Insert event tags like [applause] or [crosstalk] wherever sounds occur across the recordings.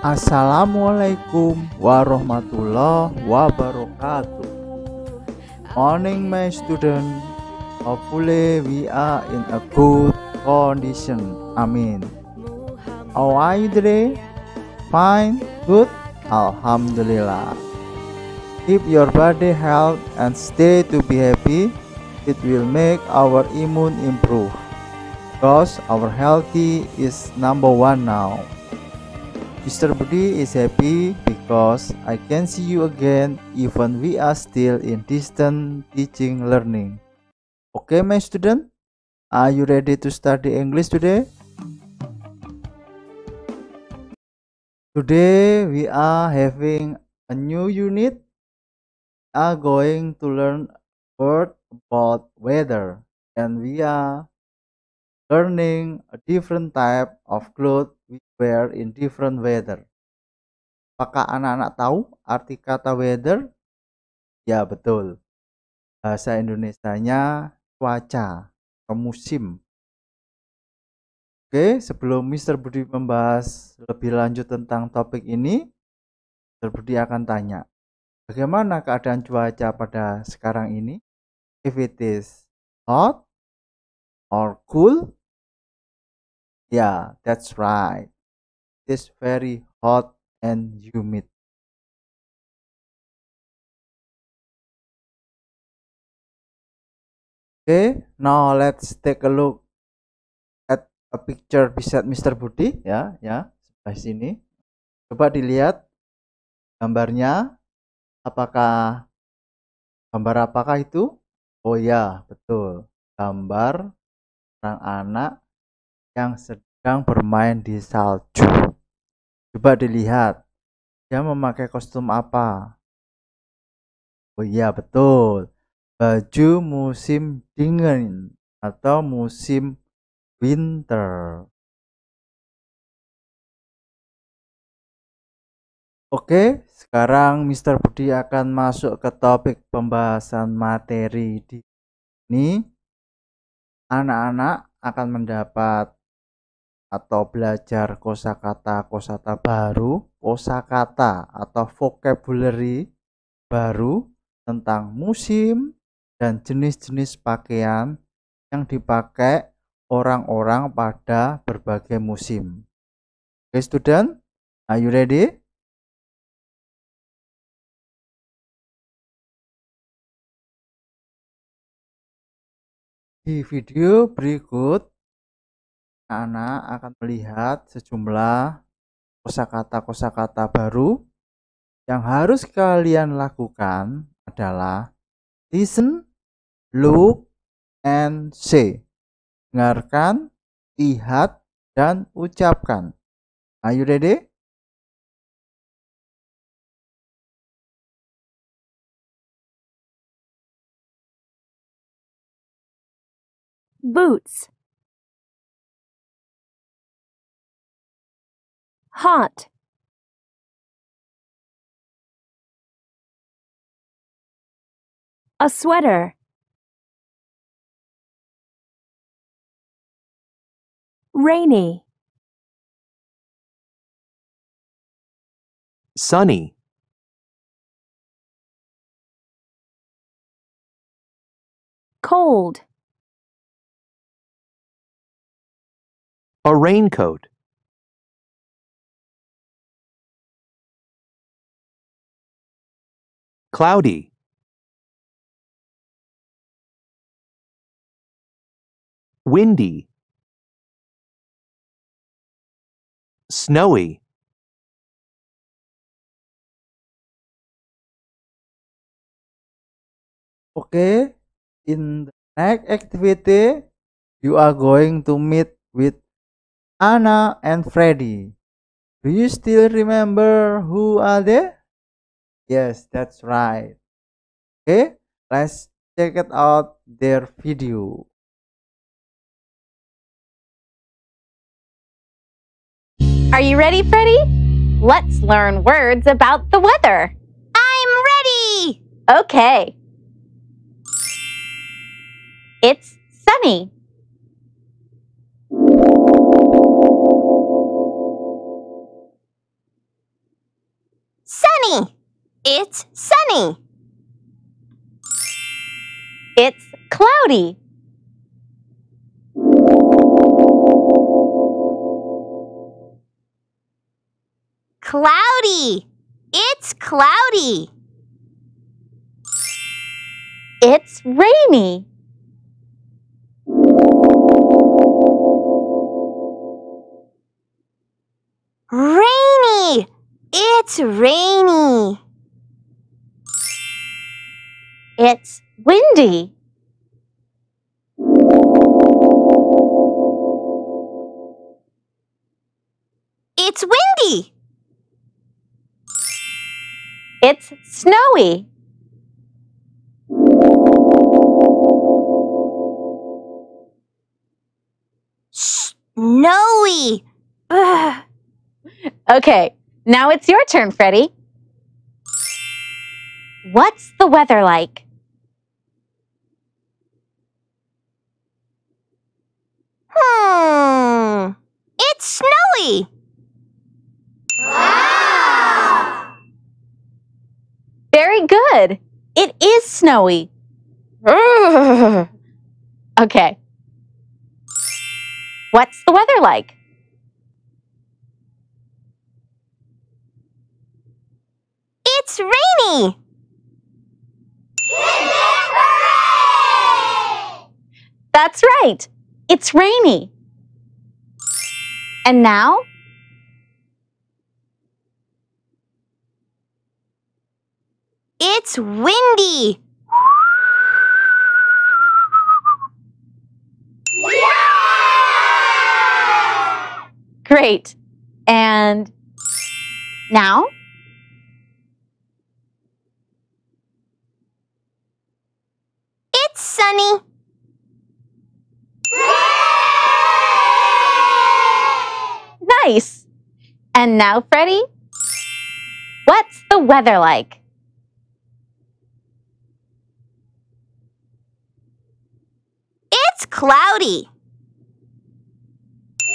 Assalamualaikum warahmatullahi wabarakatuh. Morning, my student. Hopefully, we are in a good condition. Amin. How are you today? Fine, good. Alhamdulillah. Keep your body health and stay to be happy. It will make our immune improve. Because our healthy is number one now. Mr. Budi is happy because I can see you again even we are still in distant teaching learning. Okay my student, are you ready to study English today? Today we are having a new unit. We are going to learn word about weather and we are learning a different type of cloth were in different weather. Apakah anak-anak tahu arti kata weather? Ya, betul. Bahasa Indonesianya cuaca, musim. Oke, sebelum Mr. Budi membahas lebih lanjut tentang topik ini, Mr. Budi akan tanya, bagaimana keadaan cuaca pada sekarang ini? If it is hot or cool? Yeah, that's right is very hot and humid. Okay, now let's take a look at a picture beside Mr. Budi ya, ya, sebelah sini. Coba dilihat gambarnya. Apakah gambar apakah itu? Oh ya, betul. Gambar orang anak yang sedang bermain di salju. Coba dilihat, dia memakai kostum apa? Oh iya, betul. Baju musim dingin atau musim winter. Oke, sekarang Mr. Budi akan masuk ke topik pembahasan materi di ini. Anak-anak akan mendapat atau belajar kosakata kosakata baru, kosakata atau vocabulary baru tentang musim dan jenis-jenis pakaian yang dipakai orang-orang pada berbagai musim. Oke, okay, student, are you ready? Di video berikut, anak akan melihat sejumlah kosakata-kosakata baru. Yang harus kalian lakukan adalah listen, look, and say. Dengarkan, lihat, dan ucapkan. Ayo, dede. Boots hot a sweater rainy sunny cold a raincoat Cloudy Windy Snowy Okay, in the next activity, you are going to meet with Anna and Freddy. Do you still remember who are they? yes that's right okay let's check it out their video are you ready freddy let's learn words about the weather i'm ready okay it's sunny sunny it's sunny. It's cloudy. Cloudy. It's cloudy. It's rainy. Rainy. It's rainy. It's windy. It's windy. It's snowy. Snowy. Ugh. [sighs] Okay, now it's your turn, Freddie. What's the weather like? Very good. It is snowy. okay. What's the weather like? It's rainy. That's right. It's rainy. And now? It's windy! Yeah! Great. And now? It's sunny. And now, Freddy. what's the weather like? It's cloudy.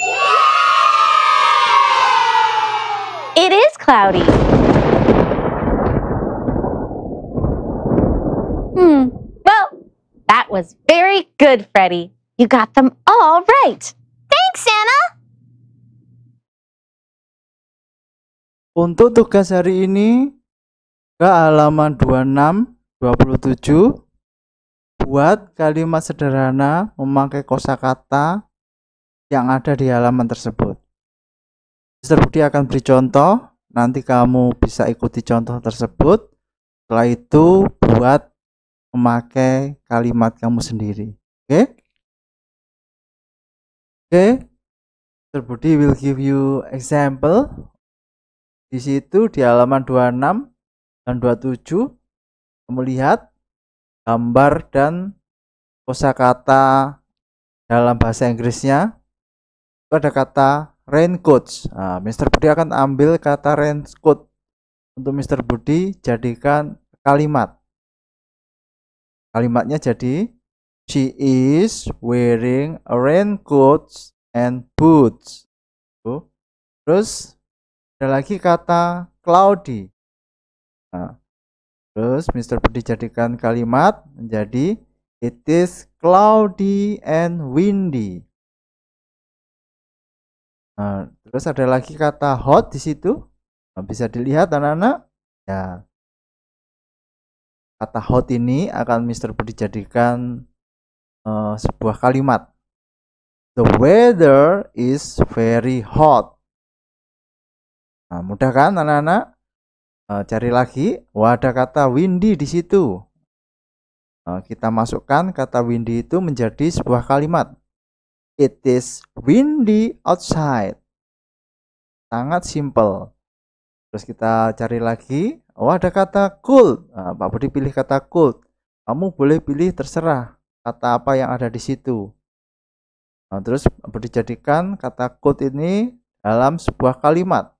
Yay! It is cloudy. Hmm. Well, that was very good, Freddy. You got them all right. Thanks, Anna. Untuk tugas hari ini ke halaman 26 27 buat kalimat sederhana memakai kosakata yang ada di halaman tersebut. Mister Budi akan beri contoh, nanti kamu bisa ikuti contoh tersebut. Setelah itu buat memakai kalimat kamu sendiri. Oke? Okay? Oke. Okay? Mr. Budi will give you example di situ di halaman 26 dan 27 kamu lihat gambar dan kosakata dalam bahasa Inggrisnya itu ada kata raincoat. Nah, Mr. Budi akan ambil kata raincoat untuk Mr. Budi jadikan kalimat. Kalimatnya jadi she is wearing a raincoat and boots. Terus ada lagi kata cloudy nah, terus Mr. Budi jadikan kalimat menjadi it is cloudy and windy nah, terus ada lagi kata hot di situ nah, bisa dilihat anak-anak ya kata hot ini akan Mr. Budi jadikan uh, sebuah kalimat. The weather is very hot. Nah, mudah kan anak-anak? Eh, cari lagi, wah ada kata windy di situ. Eh, kita masukkan kata windy itu menjadi sebuah kalimat. It is windy outside. Sangat simple. Terus kita cari lagi, oh ada kata cool. Nah, Pak Budi pilih kata cool. Kamu boleh pilih terserah kata apa yang ada di situ. Nah, terus dijadikan kata cold ini dalam sebuah kalimat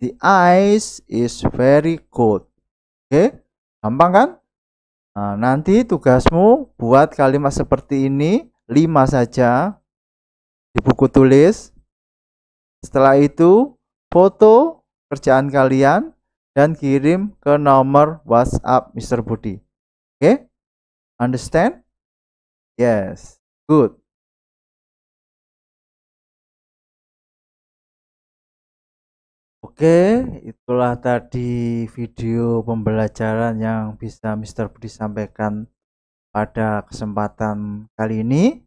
The ice is very cold. Oke, okay? gampang kan? Nah, nanti tugasmu buat kalimat seperti ini, 5 saja di buku tulis. Setelah itu, foto kerjaan kalian dan kirim ke nomor WhatsApp Mr. Budi. Oke? Okay? Understand? Yes. Good. Oke, itulah tadi video pembelajaran yang bisa Mr. Budi sampaikan pada kesempatan kali ini.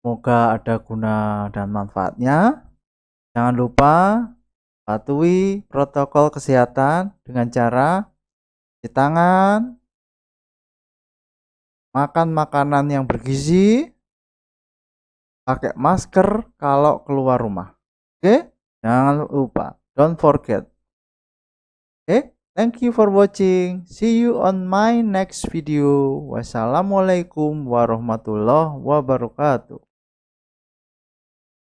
Semoga ada guna dan manfaatnya. Jangan lupa patuhi protokol kesehatan dengan cara cuci tangan, makan makanan yang bergizi, pakai masker kalau keluar rumah. Oke? Jangan lupa, don't forget. Okay, eh, thank you for watching. See you on my next video. Wassalamualaikum warahmatullahi wabarakatuh.